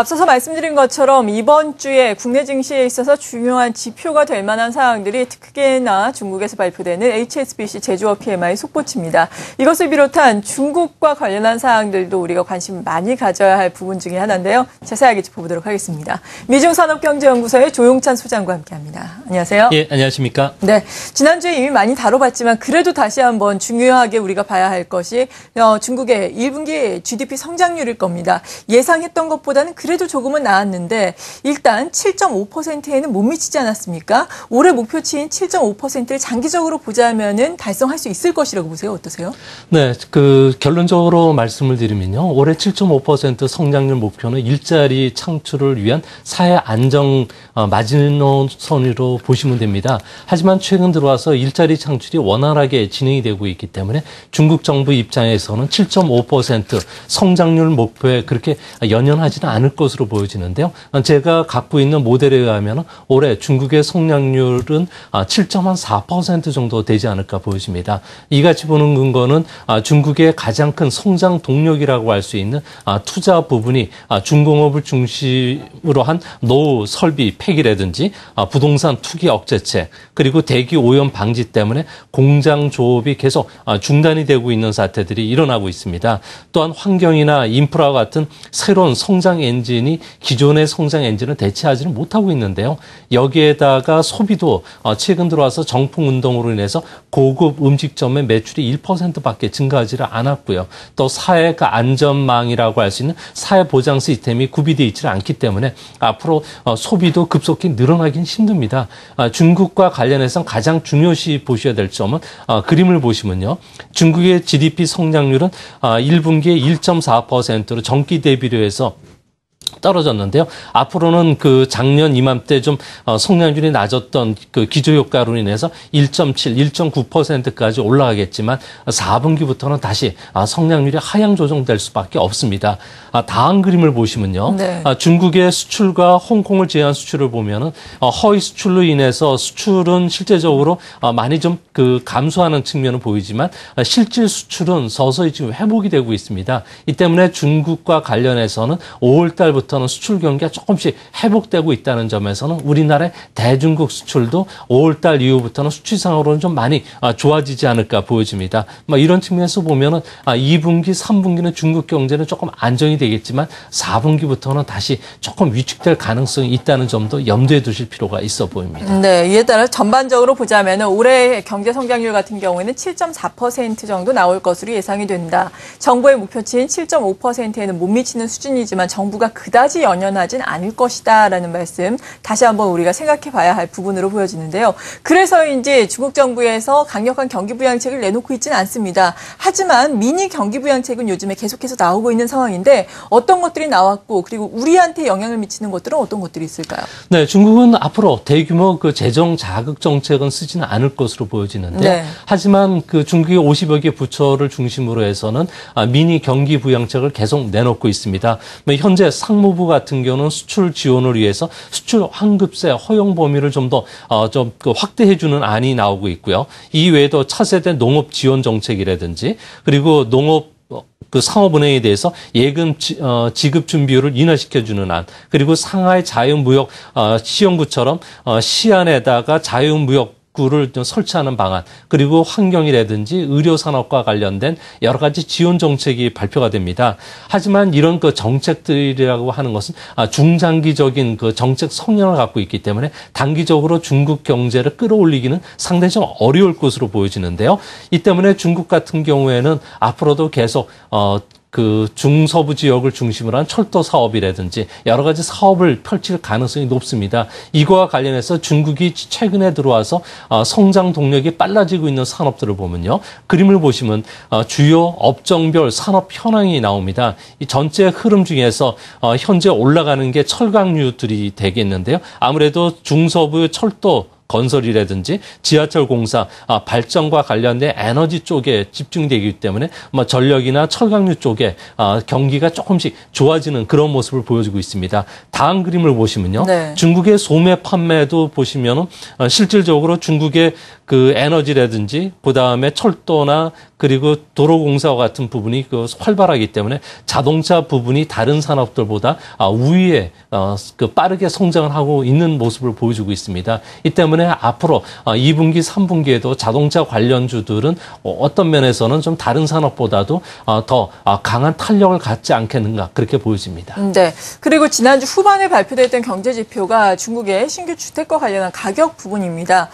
앞서서 말씀드린 것처럼 이번 주에 국내 증시에 있어서 중요한 지표가 될 만한 사항들이 특히나 중국에서 발표되는 HSBC 제조업 PMI 속보치입니다. 이것을 비롯한 중국과 관련한 사항들도 우리가 관심 많이 가져야 할 부분 중에 하나인데요. 자세하게 짚어보도록 하겠습니다. 미중산업경제연구소의 조용찬 소장과 함께합니다. 안녕하세요. 예, 안녕하십니까? 네, 지난주에 이미 많이 다뤄봤지만 그래도 다시 한번 중요하게 우리가 봐야 할 것이 어, 중국의 1분기 GDP 성장률일 겁니다. 예상했던 것보다는 그 그래도 조금은 나았는데 일단 7.5%에는 못 미치지 않았습니까? 올해 목표치인 7.5%를 장기적으로 보자면은 달성할 수 있을 것이라고 보세요. 어떠세요? 네, 그 결론적으로 말씀을 드리면요. 올해 7.5% 성장률 목표는 일자리 창출을 위한 사회 안정 어, 마지노선으로 보시면 됩니다. 하지만 최근 들어와서 일자리 창출이 원활하게 진행이 되고 있기 때문에 중국 정부 입장에서는 7.5% 성장률 목표에 그렇게 연연하지는 않을 않을 것으로 보여지는데요. 제가 갖고 있는 모델에 의하면 올해 중국의 성장률은 7.4% 아, 정도 되지 않을까 보여집니다. 이같이 보는 근거는 아, 중국의 가장 큰 성장 동력이라고 할 수 있는 아, 투자 부분이 중공업을 중심으로 한 노후 설비 폐기라든지 부동산 투기 억제책 그리고 대기 오염 방지 때문에 공장 조업이 계속 중단이 되고 있는 사태들이 일어나고 있습니다. 또한 환경이나 인프라 같은 새로운 성장 엔 엔진이 기존의 성장 엔진을 대체하지는 못하고 있는데요. 여기에다가 소비도 어, 최근 들어와서 정품 운동으로 인해서 고급 음식점의 매출이 1%밖에 증가하지를 않았고요. 또 사회 그 안전망이라고 할 수 있는 사회 보장 시스템이 구비되어 있지 않기 때문에 앞으로 어, 소비도 급속히 늘어나긴 힘듭니다. 아, 중국과 관련해서 가장 중요시 보셔야 될 점은 어, 그림을 보시면요. 중국의 GDP 성장률은 1분기에 아, 1.4%로 정기 대비로 해서 떨어졌는데요. 앞으로는 그 작년 이맘때 좀 어, 성장률이 낮았던 그 기조효과로 인해서 1.7, 1.9%까지 올라가겠지만 4분기부터는 다시 아, 성장률이 하향 조정될 수밖에 없습니다. 아, 다음 그림을 보시면요. 네. 아, 중국의 수출과 홍콩을 제외한 수출을 보면은 어, 허위 수출로 인해서 수출은 실제적으로 어, 많이 좀 그 감소하는 측면은 보이지만 실질 수출은 서서히 지금 회복이 되고 있습니다. 이 때문에 중국과 관련해서는 5월 달부터 2부터는 수출 경기가 조금씩 회복되고 있다는 점에서는 우리나라의 대중국 수출도 5월달 이후부터는 수치상으로는 좀 많이 아, 좋아지지 않을까 보여집니다. 뭐 이런 측면에서 보면은 2분기, 아, 3분기는 중국 경제는 조금 안정이 되겠지만 4분기부터는 다시 조금 위축될 가능성이 있다는 점도 염두에 두실 필요가 있어 보입니다. 네, 이에 따라 전반적으로 보자면 올해 경제 성장률 같은 경우에는 7.4% 정도 나올 것으로 예상이 된다. 정부의 목표치인 7.5%에는 못 미치는 수준이지만 정부가 그다 그다지 연연하진 않을 것이다라는 말씀 다시 한번 우리가 생각해 봐야 할 부분으로 보여지는데요. 그래서인지 중국 정부에서 강력한 경기 부양책을 내놓고 있지는 않습니다. 하지만 미니 경기 부양책은 요즘에 계속해서 나오고 있는 상황인데 어떤 것들이 나왔고 그리고 우리한테 영향을 미치는 것들은 어떤 것들이 있을까요? 네, 중국은 앞으로 대규모 그 재정 자극 정책은 쓰지는 않을 것으로 보여지는데 네. 하지만 그 중국의 50여 개 부처를 중심으로 해서는 아, 미니 경기 부양책을 계속 내놓고 있습니다. 뭐 현재 상무 후부 같은 경우는 수출 지원을 위해서 수출 환급세 허용 범위를 좀더좀 어, 그 확대해주는 안이 나오고 있고요. 이외에도 차세대 농업 지원 정책이라든지 그리고 농업 어, 그 상업은행에 대해서 예금 지, 어, 급 준비율을 인하시켜주는 안, 그리고 상하이 자유무역 어, 시행구처럼 어, 시안에다가 자유무역 구를 좀 설치하는 방안 그리고 환경이라든지 의료 산업과 관련된 여러 가지 지원 정책이 발표가 됩니다. 하지만 이런 그 정책들이라고 하는 것은 아, 중장기적인 그 정책 성향을 갖고 있기 때문에 단기적으로 중국 경제를 끌어올리기는 상당히 좀 어려울 것으로 보여지는데요. 이 때문에 중국 같은 경우에는 앞으로도 계속 어그 중서부 지역을 중심으로 한 철도 사업이라든지 여러 가지 사업을 펼칠 가능성이 높습니다. 이거와 관련해서 중국이 최근에 들어와서 어, 성장 동력이 빨라지고 있는 산업들을 보면요. 그림을 보시면 어, 주요 업종별 산업 현황이 나옵니다. 이 전체 흐름 중에서 어, 현재 올라가는 게 철강류들이 되겠는데요. 아무래도 중서부 철도 건설이라든지 지하철 공사 아, 발전과 관련된 에너지 쪽에 집중되기 때문에 아 전력이나 철강류 쪽에 아, 경기가 조금씩 좋아지는 그런 모습을 보여주고 있습니다. 다음 그림을 보시면요. 네. 중국의 소매 판매도 보시면 은 어, 실질적으로 중국의 그 에너지라든지 그다음에 철도나 그리고 도로 공사와 같은 부분이 그 활발하기 때문에 자동차 부분이 다른 산업들보다 아, 우위에 어, 그 빠르게 성장을 하고 있는 모습을 보여주고 있습니다. 이 때문에 때문에 앞으로 2분기, 어, 3분기에도 자동차 관련주들은 어, 어떤 면에서는 좀 다른 산업보다도 어, 더 강한 탄력을 갖지 않겠는가 그렇게 보여집니다. 음, 네. 그리고 지난주 후반에 발표됐던 경제 지표가 중국의 신규 주택과 관련한 가격 부분입니다.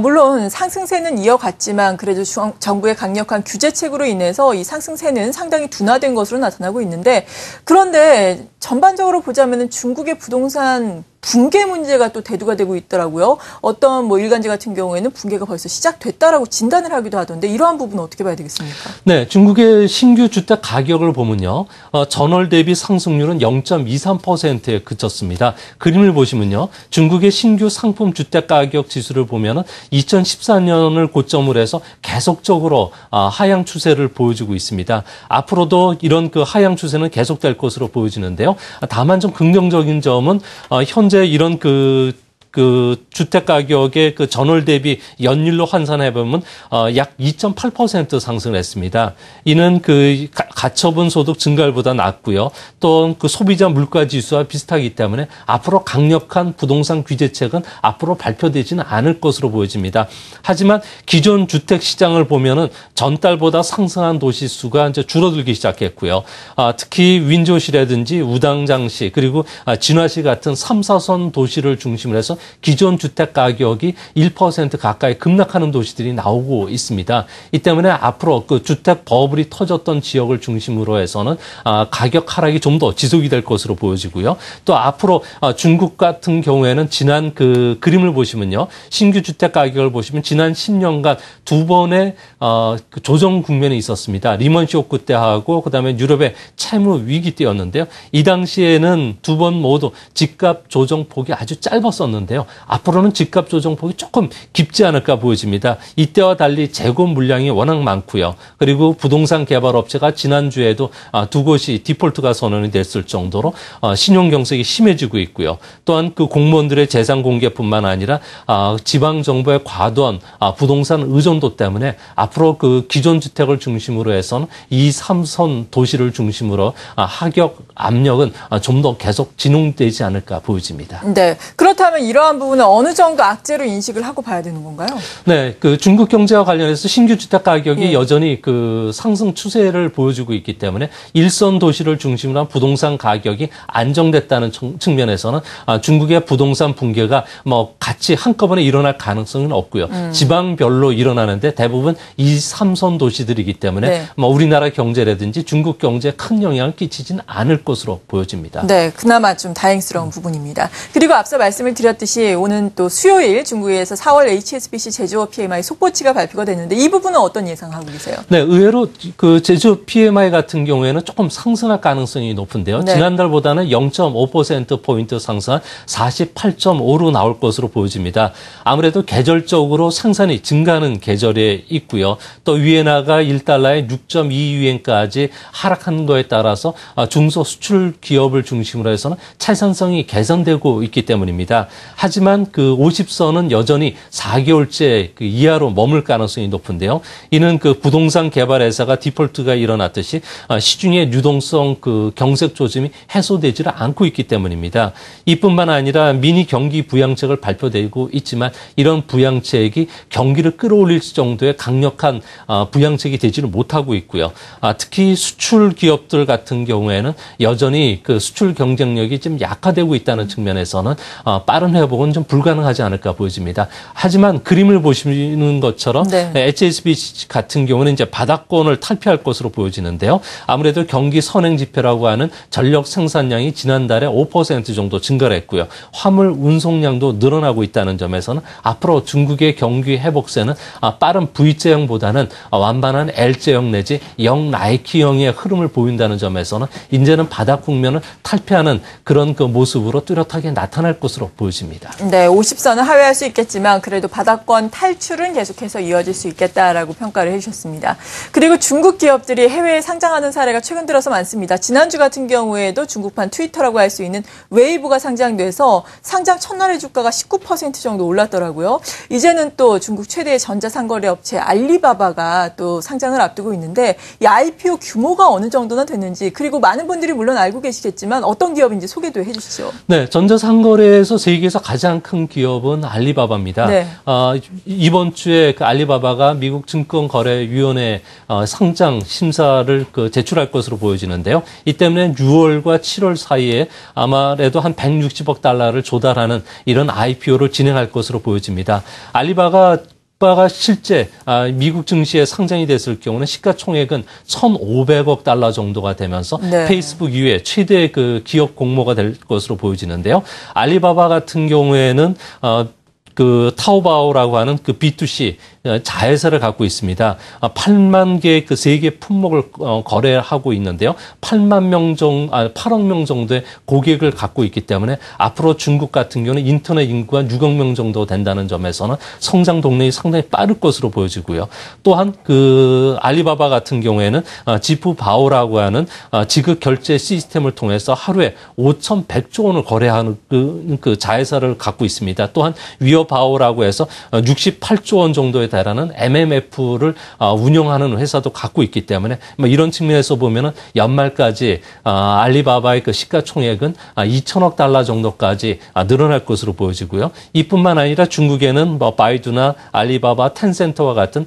물론 상승세는 이어갔지만 그래도 정부의 강력한 규제책으로 인해서 이 상승세는 상당히 둔화된 것으로 나타나고 있는데 그런데 전반적으로 보자면 중국의 부동산 붕괴 문제가 또 대두가 되고 있더라고요. 어떤 뭐 일간지 같은 경우에는 붕괴가 벌써 시작됐다라고 진단을 하기도 하던데 이러한 부분은 어떻게 봐야 되겠습니까? 네, 중국의 신규 주택 가격을 보면요. 어, 전월 대비 상승률은 0.23%에 그쳤습니다. 그림을 보시면요. 중국의 신규 상품 주택 가격 지수를 보면은 2014년을 고점으로 해서 계속적으로 어, 하향 추세를 보여주고 있습니다. 앞으로도 이런 그 하향 추세는 계속될 것으로 보여지는데요. 다만 좀 긍정적인 점은 어, 현 현재 이런 그, 그 주택 가격의 그 전월 대비 연율로 환산해 보면 어약2.8% 상승을 했습니다. 이는 그 가처분 소득 증가율보다 낮고요. 또 그 소비자 물가 지수와 비슷하기 때문에 앞으로 강력한 부동산 규제책은 앞으로 발표되지는 않을 것으로 보여집니다. 하지만 기존 주택 시장을 보면은 전달보다 상승한 도시 수가 이제 줄어들기 시작했고요. 아, 특히 윈조시라든지 우당장시 그리고 아, 진화시 같은 3, 4선 도시를 중심으로 해서 기존 주택 가격이 1% 가까이 급락하는 도시들이 나오고 있습니다. 이 때문에 앞으로 그 주택 버블이 터졌던 지역을 중 중심으로 해서는 아, 가격 하락이 좀 더 지속이 될 것으로 보여지고요. 또 앞으로 아, 중국 같은 경우에는 지난 그 그림을 보시면요. 신규 주택 가격을 보시면 지난 10년간 두 번의 어, 그 조정 국면이 있었습니다. 리먼 쇼크 때 하고 그다음에 유럽의 채무 위기 때였는데요. 이 당시에는 두 번 모두 집값 조정 폭이 아주 짧았었는데요. 앞으로는 집값 조정 폭이 조금 깊지 않을까 보여집니다. 이때와 달리 재고 물량이 워낙 많고요. 그리고 부동산 개발 업체가 지난 지난주에도 아, 두 곳이 디폴트가 선언이 됐을 정도로 아, 신용 경색이 심해지고 있고요. 또한 그 공무원들의 재산 공개뿐만 아니라 아, 지방 정부의 과도한 부동산 의존도 때문에 앞으로 그 기존 주택을 중심으로 해서는 이 삼선 도시를 중심으로 하격 압력은 좀 더 계속 진흥되지 않을까 보여집니다. 네. 그렇다면 이러한 부분은 어느 정도 악재로 인식을 하고 봐야 되는 건가요? 네. 그 중국 경제와 관련해서 신규 주택 가격이 예. 여전히 그 상승 추세를 보여주고 줄고 있기 때문에 일선 도시를 중심으로 한 부동산 가격이 안정됐다는 측면에서는 아, 중국의 부동산 붕괴가 뭐 같이 한꺼번에 일어날 가능성은 없고요. 음. 지방별로 일어나는데 대부분 이 삼선 도시들이기 때문에 네. 뭐 우리나라 경제라든지 중국 경제에 큰 영향을 끼치진 않을 것으로 보여집니다. 네, 그나마 좀 다행스러운 음. 부분입니다. 그리고 앞서 말씀을 드렸듯이 오는 또 수요일 중국에서 4월 HSBC 제조업 PMI 속보치가 발표가 됐는데 이 부분은 어떤 예상하고 계세요? 네, 의외로 그 제조업 PMI PMI 같은 경우에는 조금 상승할 가능성이 높은데요. 네. 지난달보다는 0.5%포인트 상승한 48.5로 나올 것으로 보여집니다. 아무래도 계절적으로 생산이 증가하는 계절에 있고요. 또 위에나가 1달러에 6 2위엔까지 하락한 거에 따라서 아, 중소 수출 기업을 중심으로 해서는 채산성이 개선되고 있기 때문입니다. 하지만 그 50선은 여전히 4개월째 그 이하로 머물 가능성이 높은데요. 이는 그 부동산 개발 회사가 디폴트가 일어났듯이 말씀드렸듯이 어, 시중의 유동성 그 경색 조짐이 해소되지를 않고 있기 때문입니다. 이뿐만 아니라 미니 경기 부양책을 발표되고 있지만 이런 부양책이 경기를 끌어올릴 정도의 강력한 어, 부양책이 되지를 못하고 있고요. 아, 특히 수출 기업들 같은 경우에는 여전히 그 수출 경쟁력이 좀 약화되고 있다는 측면에서는 어, 빠른 회복은 좀 불가능하지 않을까 보여집니다. 하지만 그림을 보시는 것처럼 네. HSBC 같은 경우는 이제 바닥권을 탈피할 것으로 보여지는. 있는데요. 아무래도 경기 선행 지표라고 하는 전력 생산량이 지난달에 5% 정도 증가를 했고요. 화물 운송량도 늘어나고 있다는 점에서는 앞으로 중국의 경기 회복세는 아, 빠른 V제형보다는 완만한 L제형 내지 영 나이키형의 흐름을 보인다는 점에서는 이제는 바닥 국면을 탈피하는 그런 그 모습으로 뚜렷하게 나타날 것으로 보여집니다. 네, 50선은 하회할 수 있겠지만 그래도 바닥권 탈출은 계속해서 이어질 수 있겠다라고 평가를 해주셨습니다. 그리고 중국 기업들이 해외 에 상장하는 사례가 최근 들어서 많습니다. 지난주 같은 경우에도 중국판 트위터라고 할 수 있는 웨이브가 상장돼서 상장 첫날의 주가가 19% 정도 올랐더라고요. 이제는 또 중국 최대의 전자상거래 업체 알리바바가 또 상장을 앞두고 있는데 이 IPO 규모가 어느 정도나 됐는지 그리고 많은 분들이 물론 알고 계시겠지만 어떤 기업인지 소개도 해주시죠. 네, 전자상거래에서 세계에서 가장 큰 기업은 알리바바입니다. 네. 어, 이번 주에 그 알리바바가 미국 증권거래위원회 어, 상장 심사를 결과를 그 제출할 것으로 보여지는데요. 이 때문에 6월과 7월 사이에 아마래도 한 160억 달러를 조달하는 이런 IPO를 진행할 것으로 보여집니다. 알리바가 주가가 실제 아, 미국 증시에 상장이 됐을 경우는 시가총액은 1,500억 달러 정도가 되면서 네. 페이스북 이후에 최대 그 기업 공모가 될 것으로 보여지는데요. 알리바바 같은 경우에는 어, 그 타오바오라고 하는 그 B2C 어, 자회사를 갖고 있습니다. 8만 어, 개의 그 세계 품목을 어, 거래하고 있는데요. 8만 명 정도, 8억 아, 명 정도의 고객을 갖고 있기 때문에 앞으로 중국 같은 경우는 인터넷 인구가 6억 명 정도 된다는 점에서는 성장 동력이 상당히 빠를 것으로 보여지고요. 또한 그 알리바바 같은 경우에는 지프 바오라고 하는 지급 결제 시스템을 통해서 하루에 5,100조 원을 거래하는 그, 그, 자회사를 갖고 있습니다. 또한 위어 바오라고 해서 68조 원 정도의 달하는 MMF를 아, 운영하는 회사도 갖고 있기 때문에 뭐 이런 측면에서 보면은 연말까지 아, 알리바바의 그 시가총액은 2천억 아, 달러 정도까지 늘어날 것으로 보여지고요. 이뿐만 아니라 중국에는 뭐 바이두나 알리바바, 텐센터와 같은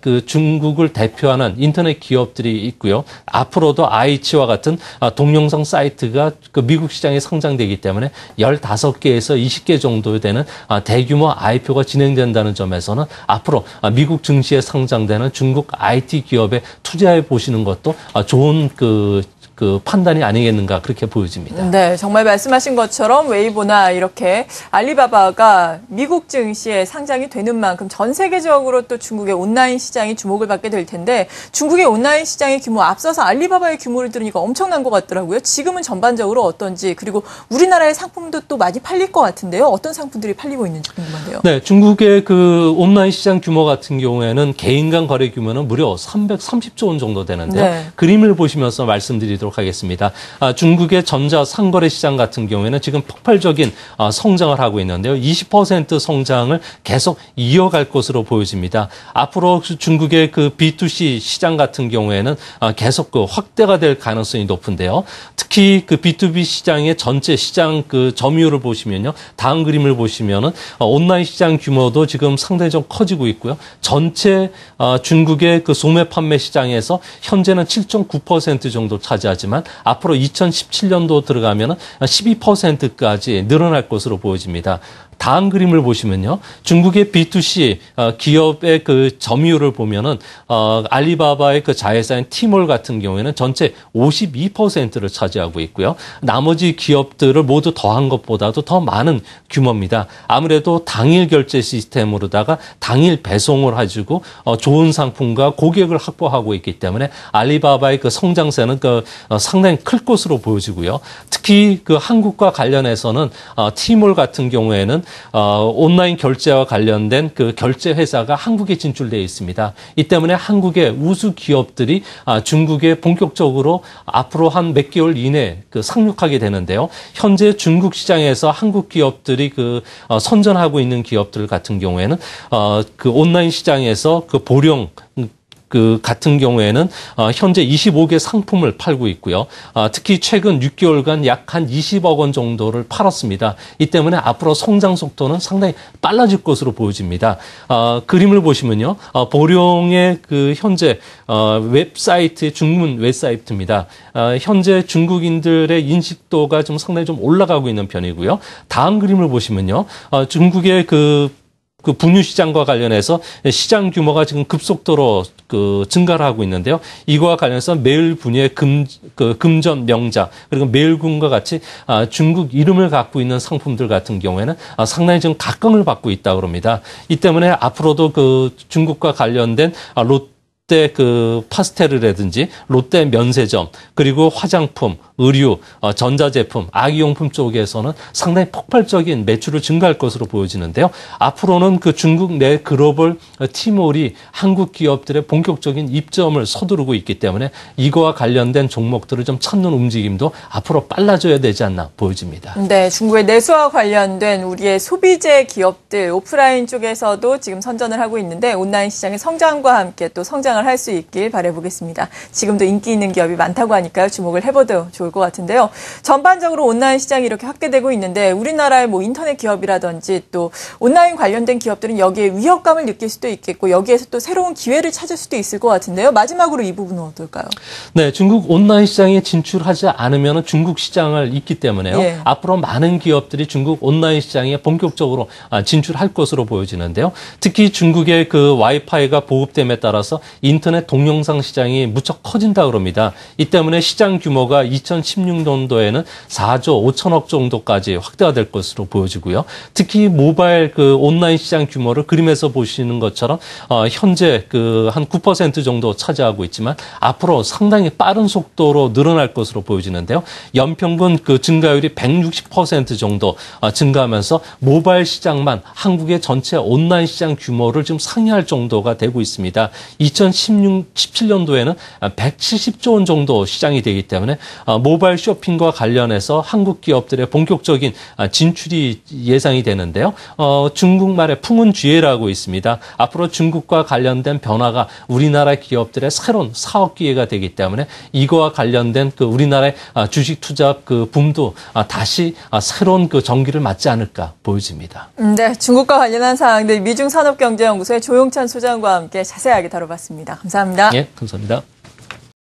그 중국을 대표하는 인터넷 기업들이 있고요. 앞으로도 아이치와 같은 동영상 사이트가 그 미국 시장에 성장되기 때문에 15개에서 20개 정도 되는 대규모 IPO가 진행된다는 점에서는 앞으로 아, 미국 증시에 상장되는 중국 IT 기업에 투자해 보시는 것도 아, 좋은 그그 판단이 아니겠는가 그렇게 보여집니다. 네, 정말 말씀하신 것처럼 웨이보나 이렇게 알리바바가 미국 증시에 상장이 되는 만큼 전 세계적으로 또 중국의 온라인 시장이 주목을 받게 될 텐데 중국의 온라인 시장의 규모 앞서서 알리바바의 규모를 들으니까 엄청난 것 같더라고요. 지금은 전반적으로 어떤지 그리고 우리나라의 상품도 또 많이 팔릴 것 같은데요. 어떤 상품들이 팔리고 있는지 궁금한데요. 네, 중국의 그 온라인 시장 규모 같은 경우에는 개인 간 거래 규모는 무려 330조 원 정도 되는데 네. 그림을 보시면서 말씀드리도록 보도록 하겠습니다. 아, 중국의 전자 상거래 시장 같은 경우에는 지금 폭발적인 아, 성장을 하고 있는데요. 20% 성장을 계속 이어갈 것으로 보여집니다. 앞으로 중국의 그 B2C 시장 같은 경우에는 아, 계속 그 확대가 될 가능성이 높은데요. 특히 그 B2B 시장의 전체 시장 그 점유율을 보시면요. 다음 그림을 보시면은 온라인 시장 규모도 지금 상대적으로 커지고 있고요. 전체 중국의 그 소매 판매 시장에서 현재는 7.9% 정도 차지하고 얘기하지만 앞으로 2017년도 들어가면 12%까지 늘어날 것으로 보여집니다. 다음 그림을 보시면요. 중국의 B2C 어, 기업의 그 점유율을 보면은 어, 알리바바의 그 자회사인 티몰 같은 경우에는 전체 52%를 차지하고 있고요. 나머지 기업들을 모두 더한 것보다도 더 많은 규모입니다. 아무래도 당일 결제 시스템으로다가 당일 배송을 해주고 어, 좋은 상품과 고객을 확보하고 있기 때문에 알리바바의 그 성장세는 그 어, 상당히 클 것으로 보여지고요. 특히 그 한국과 관련해서는 어, 티몰 같은 경우에는 어, 온라인 결제와 관련된 그 결제 회사가 한국에 진출되어 있습니다. 이 때문에 한국의 우수 기업들이 아, 중국에 본격적으로 앞으로 한 몇 개월 이내 그 상륙하게 되는데요. 현재 중국 시장에서 한국 기업들이 그 어, 선전하고 있는 기업들 같은 경우에는 어, 그 온라인 시장에서 그 보령 그 같은 경우에는 어, 현재 25개 상품을 팔고 있고요. 어, 특히 최근 6개월간 약 한 20억 원 정도를 팔았습니다. 이 때문에 앞으로 성장 속도는 상당히 빨라질 것으로 보여집니다. 어, 그림을 보시면요. 보령의 그 현재 웹사이트 중문 웹사이트입니다. 현재 중국인들의 인식도가 좀 상당히 좀 올라가고 있는 편이고요. 다음 그림을 보시면요. 중국의 그그 분유 시장과 관련해서 시장 규모가 지금 급속도로 그 증가를 하고 있는데요. 이거와 관련해서 매일 분유의 금, 그 금전 명작 그리고 매일군과 같이 아, 중국 이름을 갖고 있는 상품들 같은 경우에는 아, 상당히 지금 각광을 받고 있다고 합니다. 이 때문에 앞으로도 그 중국과 관련된 아, 롯데 그 파스텔이라든지 롯데 면세점 그리고 화장품 의류, 어, 전자제품, 아기용품 쪽에서는 상당히 폭발적인 매출을 증가할 것으로 보여지는데요. 앞으로는 그 중국 내 글로벌 어, 티몰이 한국 기업들의 본격적인 입점을 서두르고 있기 때문에 이거와 관련된 종목들을 좀 찾는 움직임도 앞으로 빨라져야 되지 않나 보여집니다. 네, 중국의 내수와 관련된 우리의 소비재 기업들 오프라인 쪽에서도 지금 선전을 하고 있는데 온라인 시장의 성장과 함께 또 성장을 할 수 있길 바라보겠습니다. 지금도 인기 있는 기업이 많다고 하니까요. 주목을 해봐도 좋을 것 같습니다. 것 같은데요. 전반적으로 온라인 시장이 이렇게 확대되고 있는데 우리나라의 뭐 인터넷 기업이라든지 또 온라인 관련된 기업들은 여기에 위협감을 느낄 수도 있겠고 여기에서 또 새로운 기회를 찾을 수도 있을 것 같은데요. 마지막으로 이 부분은 어떨까요? 네, 중국 온라인 시장에 진출하지 않으면 중국 시장을 잊기 때문에요. 예. 앞으로 많은 기업들이 중국 온라인 시장에 본격적으로 아, 진출할 것으로 보여지는데요. 특히 중국의 그 와이파이가 보급됨에 따라서 인터넷 동영상 시장이 무척 커진다 그럽니다. 이 때문에 시장 규모가 2 0 2016년도에는 4조 5천억 정도까지 확대가 될 것으로 보여지고요. 특히 모바일 그 온라인 시장 규모를 그림에서 보시는 것처럼 어, 현재 그 한 9% 정도 차지하고 있지만 앞으로 상당히 빠른 속도로 늘어날 것으로 보여지는데요. 연평균 그 증가율이 160% 정도 어, 증가하면서 모바일 시장만 한국의 전체 온라인 시장 규모를 지금 상회할 정도가 되고 있습니다. 2016, 17년도에는 170조 원 정도 시장이 되기 때문에 어, 모바일 쇼핑과 관련해서 한국 기업들의 본격적인 아, 진출이 예상이 되는데요. 어, 중국말의 풍은쥐해라고 있습니다. 앞으로 중국과 관련된 변화가 우리나라 기업들의 새로운 사업 기회가 되기 때문에 이거와 관련된 그 우리나라의 아, 주식 투자 그 붐도 아, 다시 새로운 그 전기를 맞지 않을까 보여집니다. 음, 네, 중국과 관련한 사항들 네. 미중 산업경제연구소의 조용찬 소장과 함께 자세하게 다뤄봤습니다. 감사합니다. 예, 감사합니다.